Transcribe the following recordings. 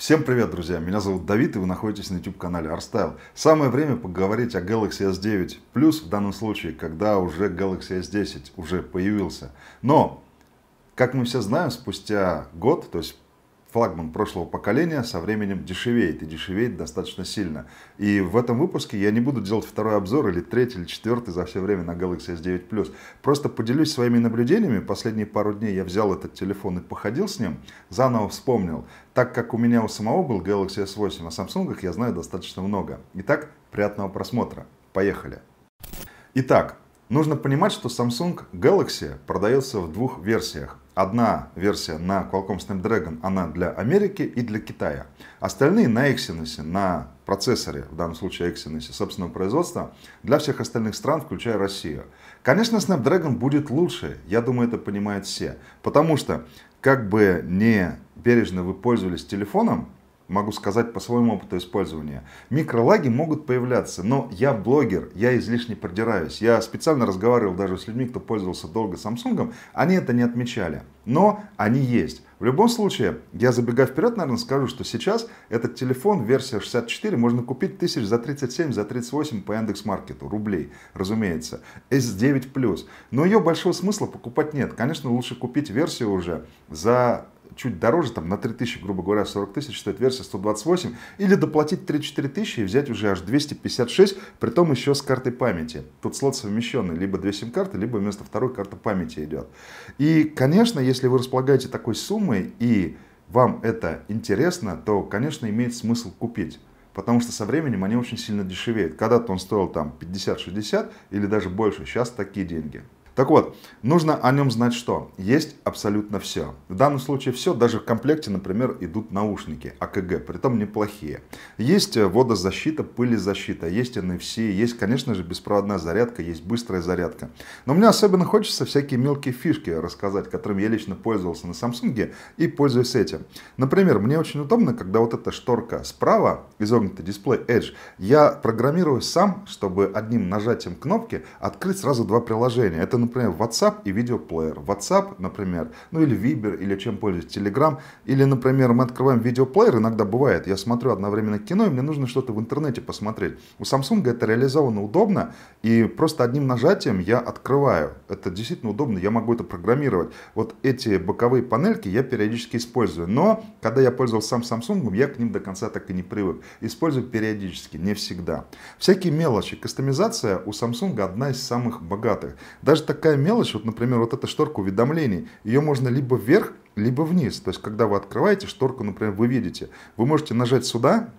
Всем привет, друзья! Меня зовут Давид, и вы находитесь на YouTube-канале Arstyle. Самое время поговорить о Galaxy S9 Plus в данном случае, когда уже Galaxy S10 уже появился. Но, как мы все знаем, спустя год, то есть флагман прошлого поколения со временем дешевеет, и дешевеет достаточно сильно. И в этом выпуске я не буду делать второй обзор, или третий, или четвертый за все время на Galaxy S9 Plus. Просто поделюсь своими наблюдениями. Последние пару дней я взял этот телефон и походил с ним, заново вспомнил. Так как у меня у самого был Galaxy S8, о а Samsung я знаю достаточно много. Итак, приятного просмотра. Поехали. Итак, нужно понимать, что Samsung Galaxy продается в двух версиях – Одна версия на Qualcomm Snapdragon, она для Америки и для Китая. Остальные на Exynos, на процессоре, в данном случае Exynos, собственного производства, для всех остальных стран, включая Россию. Конечно, Snapdragon будет лучше, я думаю, это понимают все. Потому что, как бы не бережно вы пользовались телефоном, могу сказать по своему опыту использования. Микролаги могут появляться, но я блогер, я излишне продираюсь. Я специально разговаривал даже с людьми, кто пользовался долго Samsung, они это не отмечали, но они есть. В любом случае, я забегая вперед, наверное, скажу, что сейчас этот телефон, версия 64, можно купить тысяч за 37, за 38 по Маркету рублей, разумеется. S9+. Но ее большого смысла покупать нет. Конечно, лучше купить версию уже за чуть дороже, там на 3000, грубо говоря, 40 тысяч стоит версия 128, или доплатить 3-4 тысячи и взять уже аж 256, при том еще с картой памяти. Тут слот совмещенный, либо две сим-карты, либо вместо второй карта памяти идет. И, конечно, если вы располагаете такой суммой и вам это интересно, то, конечно, имеет смысл купить потому что со временем они очень сильно дешевеют. Когда-то он стоил там 50-60 или даже больше, сейчас такие деньги. Так вот, нужно о нем знать что? Есть абсолютно все. В данном случае все, даже в комплекте, например, идут наушники АКГ, при притом неплохие. Есть э, водозащита, пылезащита, есть NFC, есть, конечно же, беспроводная зарядка, есть быстрая зарядка. Но мне особенно хочется всякие мелкие фишки рассказать, которыми я лично пользовался на Samsung и пользуюсь этим. Например, мне очень удобно, когда вот эта шторка справа, изогнутый дисплей Edge, я программирую сам, чтобы одним нажатием кнопки открыть сразу два приложения. Это, например, WhatsApp и видеоплеер. WhatsApp, например, ну или Viber, или чем пользуюсь, Telegram. Или, например, мы открываем видеоплеер, иногда бывает, я смотрю одновременно кино, и мне нужно что-то в интернете посмотреть. У Samsung это реализовано удобно, и просто одним нажатием я открываю. Это действительно удобно, я могу это программировать. Вот эти боковые панельки я периодически использую. Но, когда я пользовался сам Samsung, я к ним до конца так и не привык. Использую периодически, не всегда. Всякие мелочи. Кастомизация у Samsung одна из самых богатых. Даже такая мелочь, вот, например, вот эта шторка уведомлений, ее можно либо вверх, либо вниз. То есть, когда вы открываете шторку, например, вы видите, вы можете нажать сюда,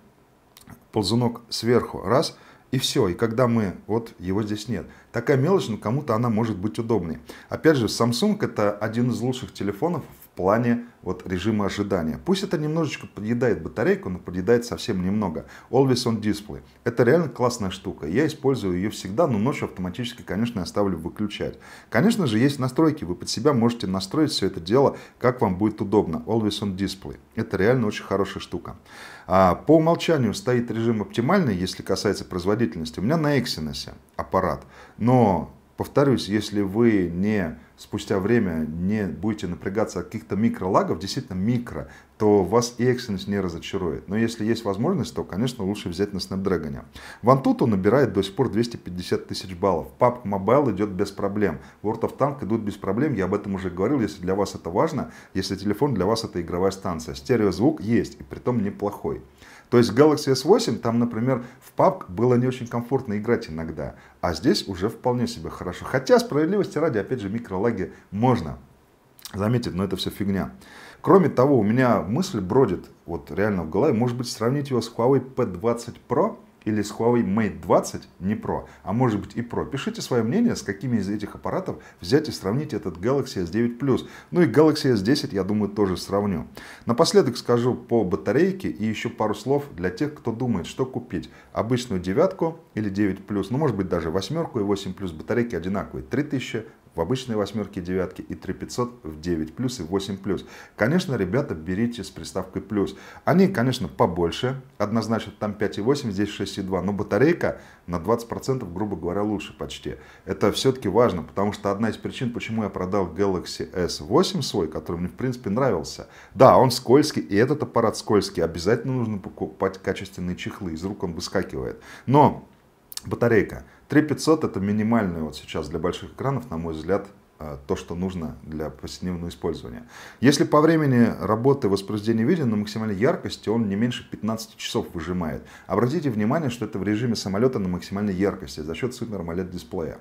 ползунок сверху, раз, и все. И когда мы, вот его здесь нет. Такая мелочь, но ну, кому-то она может быть удобнее. Опять же, Samsung это один из лучших телефонов плане вот режима ожидания. Пусть это немножечко подъедает батарейку, но подъедает совсем немного. Always on Display. Это реально классная штука. Я использую ее всегда, но ночью автоматически, конечно, я ставлю выключать. Конечно же, есть настройки. Вы под себя можете настроить все это дело, как вам будет удобно. Always on Display. Это реально очень хорошая штука. А, по умолчанию стоит режим оптимальный, если касается производительности. У меня на Exynos аппарат. Но, повторюсь, если вы не спустя время не будете напрягаться от каких-то микролагов, действительно микро, то вас и экстренность не разочарует. Но если есть возможность, то, конечно, лучше взять на Snapdragon. Antutu набирает до сих пор 250 тысяч баллов. PUBG Mobile идет без проблем. World of Tank идут без проблем. Я об этом уже говорил, если для вас это важно, если телефон для вас это игровая станция. Стереозвук есть, и притом неплохой. То есть Galaxy S8, там, например, в PUBG было не очень комфортно играть иногда, а здесь уже вполне себе хорошо. Хотя, справедливости ради, опять же, микро салаги можно заметить, но это все фигня. Кроме того, у меня мысль бродит вот реально в голове, может быть сравнить его с Huawei P20 Pro или с Huawei Mate 20 не Pro, а может быть и Pro. Пишите свое мнение, с какими из этих аппаратов взять и сравнить этот Galaxy S9 Plus. Ну и Galaxy S10, я думаю, тоже сравню. Напоследок скажу по батарейке и еще пару слов для тех, кто думает, что купить. Обычную девятку или 9 Plus, ну может быть даже восьмерку и 8 Plus, батарейки одинаковые, 3000, в обычной восьмерке, девятке и 3500 в 9 плюс и 8 плюс. Конечно, ребята, берите с приставкой плюс. Они, конечно, побольше, однозначно там 5,8, здесь 6,2, но батарейка на 20%, грубо говоря, лучше почти. Это все-таки важно, потому что одна из причин, почему я продал Galaxy S8 свой, который мне, в принципе, нравился. Да, он скользкий, и этот аппарат скользкий, обязательно нужно покупать качественные чехлы, из рук он выскакивает. Но Батарейка. 3500 это минимальный вот сейчас для больших экранов, на мой взгляд, а, то, что нужно для повседневного использования. Если по времени работы воспроизведения видео на максимальной яркости, он не меньше 15 часов выжимает. Обратите внимание, что это в режиме самолета на максимальной яркости за счет Super AMOLED дисплея.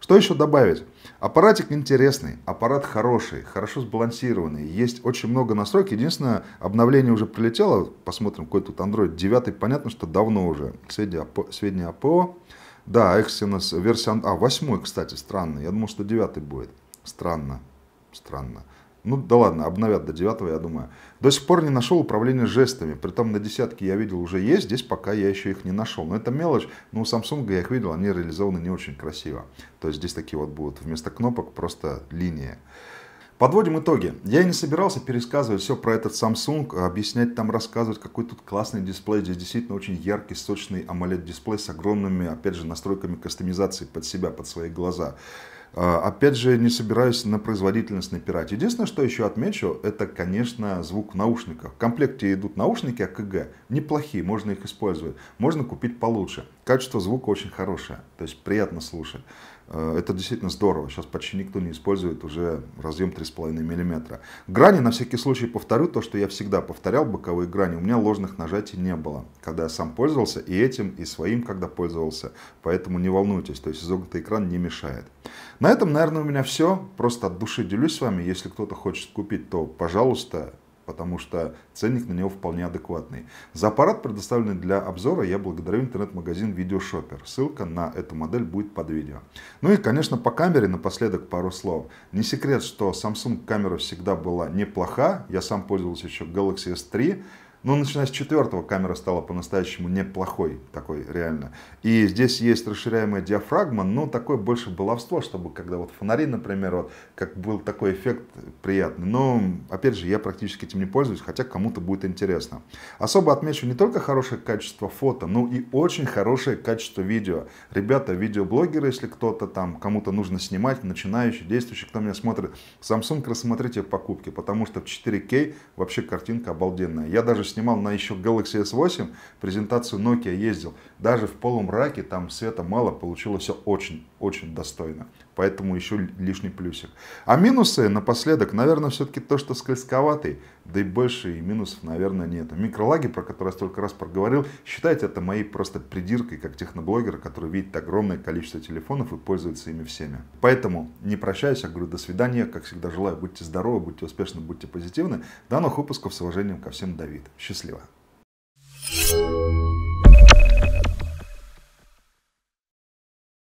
Что еще добавить? Аппаратик интересный, аппарат хороший, хорошо сбалансированный, есть очень много настроек. Единственное, обновление уже прилетело, посмотрим, какой тут Android 9, понятно, что давно уже. Сведения АПО, сведения АПО да, Exynos версия... А, восьмой, кстати, странно. Я думал, что девятый будет. Странно. Странно. Ну да ладно, обновят до девятого, я думаю. До сих пор не нашел управление жестами. Притом на десятке я видел уже есть, здесь пока я еще их не нашел. Но это мелочь, но у Samsung я их видел, они реализованы не очень красиво. То есть здесь такие вот будут вместо кнопок просто линии. Подводим итоги. Я и не собирался пересказывать все про этот Samsung, а объяснять там, рассказывать, какой тут классный дисплей. Здесь действительно очень яркий, сочный AMOLED-дисплей с огромными, опять же, настройками кастомизации под себя, под свои глаза. А, опять же, не собираюсь на производительность напирать. Единственное, что еще отмечу, это, конечно, звук в наушниках. В комплекте идут наушники АКГ. Неплохие, можно их использовать. Можно купить получше. Качество звука очень хорошее, то есть приятно слушать. Э, это действительно здорово. Сейчас почти никто не использует уже разъем 3,5 мм. Грани, на всякий случай повторю то, что я всегда повторял, боковые грани. У меня ложных нажатий не было, когда я сам пользовался и этим, и своим, когда пользовался. Поэтому не волнуйтесь, то есть изогнутый экран не мешает. На этом, наверное, у меня все. Просто от души делюсь с вами. Если кто-то хочет купить, то, пожалуйста, потому что ценник на него вполне адекватный. За аппарат, предоставленный для обзора, я благодарю интернет-магазин Видеошоппер. Ссылка на эту модель будет под видео. Ну и, конечно, по камере напоследок пару слов. Не секрет, что Samsung камера всегда была неплоха. Я сам пользовался еще Galaxy S3. Но ну, начиная с четвертого камера стала по-настоящему неплохой, такой реально. И здесь есть расширяемая диафрагма, но такое больше баловство, чтобы когда вот фонари, например, вот, как был такой эффект приятный. Но, опять же, я практически этим не пользуюсь, хотя кому-то будет интересно. Особо отмечу не только хорошее качество фото, но и очень хорошее качество видео. Ребята, видеоблогеры, если кто-то там, кому-то нужно снимать, начинающий, действующий, кто меня смотрит, Samsung рассмотрите покупки, потому что в 4К вообще картинка обалденная. Я даже снимал на еще Galaxy S8, презентацию Nokia ездил. Даже в полумраке там света мало, получилось все очень-очень достойно. Поэтому еще лишний плюсик. А минусы напоследок, наверное, все-таки то, что скользковатый да и больше и минусов, наверное, нет. Микролаги, про которые я столько раз проговорил, считайте это моей просто придиркой, как техноблогера, который видит огромное количество телефонов и пользуется ими всеми. Поэтому не прощаюсь, я говорю до свидания, как всегда желаю, будьте здоровы, будьте успешны, будьте позитивны. До новых выпусков, с уважением ко всем, Давид. Счастливо! Thank you